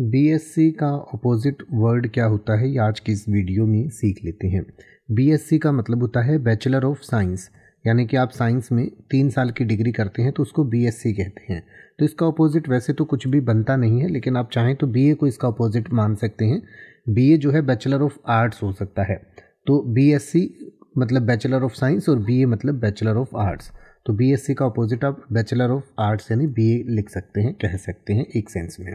BSc का opposite word क्या होता है ये आज की इस वीडियो में सीख लेते हैं बीएससी का मतलब होता है बैचलर ऑफ साइंस यानी कि आप साइंस में तीन साल की डिग्री करते हैं तो उसको बीएससी कहते हैं तो इसका अपोजिट वैसे तो कुछ भी बनता नहीं है लेकिन आप चाहें तो बीए को इसका अपोजिट मान सकते हैं बीए जो है बैचलर ऑफ आर्ट्स हो सकता है तो बीएससी मतलब बैचलर ऑफ साइंस और बीए मतलब बैचलर ऑफ आर्ट्स तो बीएससी का अपोजिट आप बैचलर ऑफ आर्ट्स यानी बीए लिख सकते हैं कह सकते हैं एक सेंस में